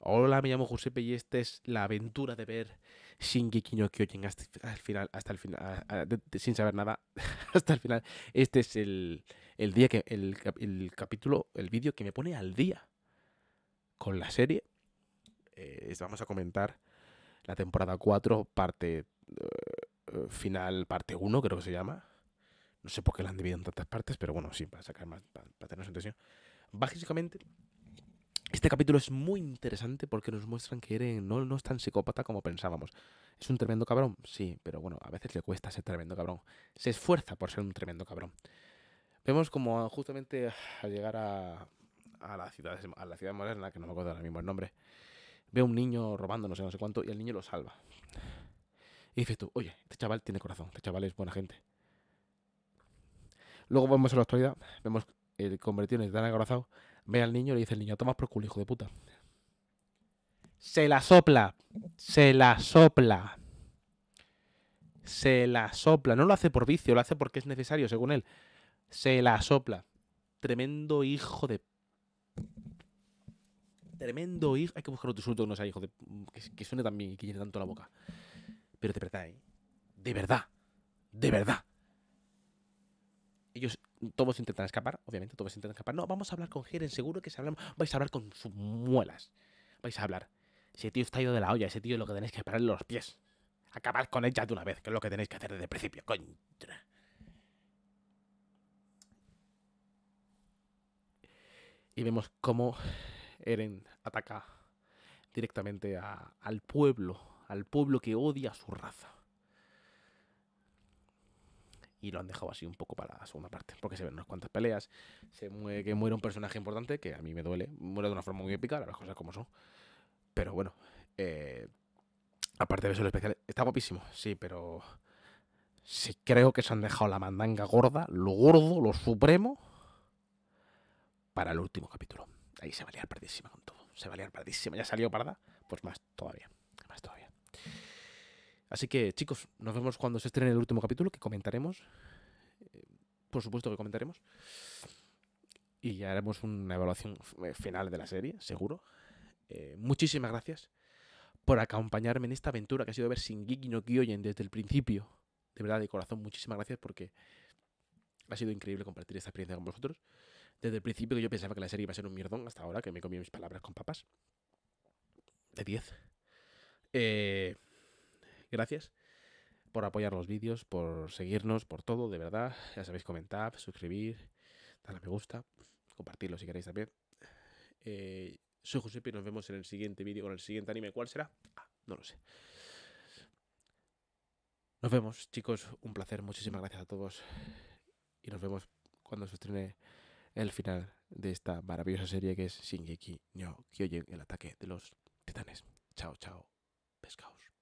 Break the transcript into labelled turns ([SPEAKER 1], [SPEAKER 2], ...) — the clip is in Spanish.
[SPEAKER 1] Hola, me llamo Giuseppe y esta es la aventura de ver Shingeki no Kyojin hasta el final, hasta el final, sin saber nada, hasta el final. Este es el, día que, el, capítulo, el vídeo que me pone al día con la serie. Eh, vamos a comentar la temporada 4, parte eh, eh, final, parte 1, creo que se llama. No sé por qué la han dividido en tantas partes, pero bueno, sí, para sacar más, para, tener Básicamente este capítulo es muy interesante porque nos muestran que Eren no, es tan psicópata como pensábamos. ¿Es un tremendo cabrón? Sí, pero bueno, a veces le cuesta ser tremendo cabrón. Se esfuerza por ser un tremendo cabrón. Vemos como justamente al llegar a, la ciudad, a la ciudad moderna, que no me acuerdo ahora mismo el nombre, ve un niño robando no sé, no sé cuánto, y el niño lo salva. Y dice tú, oye, este chaval tiene corazón, este chaval es buena gente. Luego vamos a la actualidad, vemos el convertido en Dana Corazón Ve al niño y le dice el niño, toma por culo, hijo de puta. Se la sopla. Se la sopla. Se la sopla. No lo hace por vicio, lo hace porque es necesario, según él. Se la sopla. Tremendo hijo de. Tremendo hijo. Hay que buscar otro insulto que no sea hijo de. Que, suene tan bien y que llene tanto la boca. Pero te verdad, ¿eh? De verdad. De verdad todos intentan escapar, obviamente, todos intentan escapar. No, vamos a hablar con Eren, seguro que se hablamos, vais a hablar con sus muelas. Vais a hablar. Ese tío está ido de la olla, ese tío es lo que tenéis que pararle los pies. Acabar con ella de una vez, que es lo que tenéis que hacer desde el principio, contra. Y vemos cómo Eren ataca directamente al pueblo, al pueblo que odia a su raza y lo han dejado así un poco para la segunda parte, porque se ven unas cuantas peleas, se muere, que muere un personaje importante, que a mí me duele, muere de una forma muy épica, las cosas como son. Pero bueno, eh, aparte de eso, el especial está guapísimo, sí, pero sí creo que se han dejado la mandanga gorda, lo gordo, lo supremo, para el último capítulo. Ahí se va a liar con todo, se va a liar pardísima, ya salió parda, pues más todavía. Así que chicos, nos vemos cuando se estrene el último capítulo, que comentaremos. Eh, por supuesto que comentaremos. Y ya haremos una evaluación final de la serie, seguro. Eh, muchísimas gracias por acompañarme en esta aventura que ha sido ver sin Gigi no desde el principio. De verdad, de corazón, muchísimas gracias porque ha sido increíble compartir esta experiencia con vosotros. Desde el principio que yo pensaba que la serie iba a ser un mierdón, hasta ahora que me comí mis palabras con papas. De 10. Eh, Gracias por apoyar los vídeos, por seguirnos, por todo, de verdad. Ya sabéis, comentar, suscribir, darle a me gusta, compartirlo si queréis también. Eh, soy Josep y nos vemos en el siguiente vídeo con el siguiente anime. ¿Cuál será? Ah, no lo sé. Nos vemos, chicos. Un placer. Muchísimas gracias a todos. Y nos vemos cuando se estrene el final de esta maravillosa serie que es Shingeki no Kyojin, el ataque de los titanes. Chao, chao. Pescaos.